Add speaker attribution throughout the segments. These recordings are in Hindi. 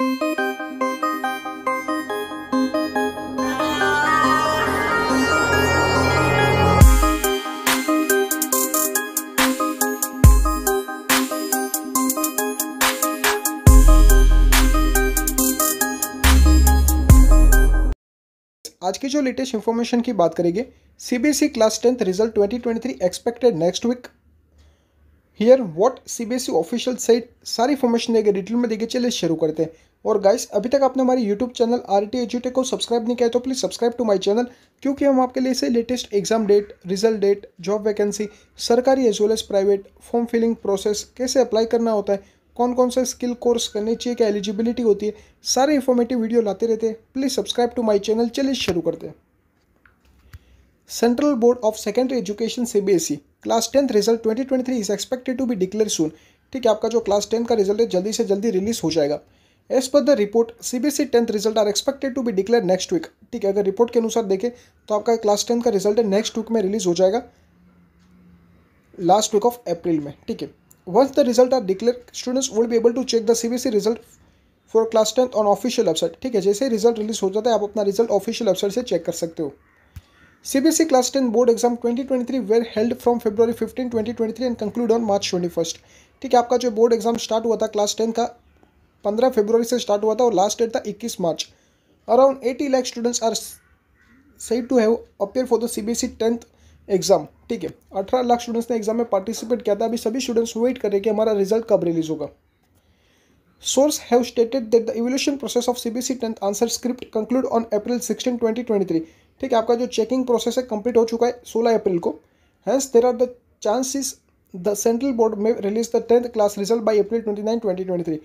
Speaker 1: आज की जो लेटेस्ट इंफॉर्मेशन की बात करेंगे CBSE class tenth result 2023 expected next week here what CBSE official site सारी इंफॉर्मेशन देंगे डिटेल में देखिए चलिए शुरू करते हैं और गाइस अभी तक आपने हमारे यूट्यूब चैनल आर टी एजुटे को सब्सक्राइब नहीं किया तो please subscribe to my channel क्योंकि हम आपके लिए से latest exam date result date job vacancy सरकारी as well as private form filling process कैसे अप्लाई करना होता है कौन कौन सा स्किल कोर्स करने चाहिए क्या एलिजिबिलिटी होती है सारे इन्फॉर्मेटिव वीडियो लाते रहते हैं please subscribe to my channel चलिए शुरू करते हैं Central Board of Secondary Education CBSE class tenth result twenty is expected to be declare soon ठीक है आपका जो क्लास टेंथ का रिजल्ट है जल्दी से जल्दी रिलीज हो जाएगा as per the report CBSE tenth result are expected to be declare next week ठीक है अगर रिपोर्ट के अनुसार देखें तो आपका क्लास टेंथ का रिजल्ट नेक्स्ट वीक में रिलीज हो जाएगा लास्ट वीक ऑफ अप्रैल में ठीक है once the result are declared students will be able to check the cbse result for class tenth on official website ठीक है जैसे ही रिजल्ट रिलीज हो जाता है आप अपना रिजल्ट ऑफिशियल वेबसाइट से चेक कर सकते हो CBSE class ten board exam twenty twenty three were held from February twenty three and conclude on March twenty first ठीक है आपका जो बोर्ड एग्जाम स्टार्ट हुआ था क्लास टेन का पंद्रह फरवरी से स्टार्ट हुआ था और लास्ट डेट था इक्कीस मार्च around eighty lakh students are said to have appear for the C B S E tenth exam ठीक है अठारह लाख स्टूडेंट्स ने एग्जाम में पार्टिसिपेट किया था अभी सभी स्टूडेंट्स वेट करें कि हमारा रिजल्ट कब रिलीज होगा source have stated that the evolution process of C B S E tenth answer script conclude on April sixteen twenty twenty three ठीक है आपका जो चेकिंग प्रोसेस है कंप्लीट हो चुका है सोलह अप्रैल को hence there are the chances the central board may release the tenth class result by April twenty nine twenty twenty three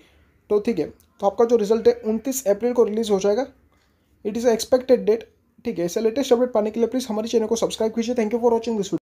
Speaker 1: तो ठीक है तो आपका जो रिजल्ट है उनतीस अप्रैल को रिलीज़ हो जाएगा इट इज़ एक्सपेक्टेड डेट ठीक है ऐसे लेटेस्ट अपडेट पाने के लिए प्लीज़ हमारे चैनल को सब्सक्राइब कीजिए thank you for watching this video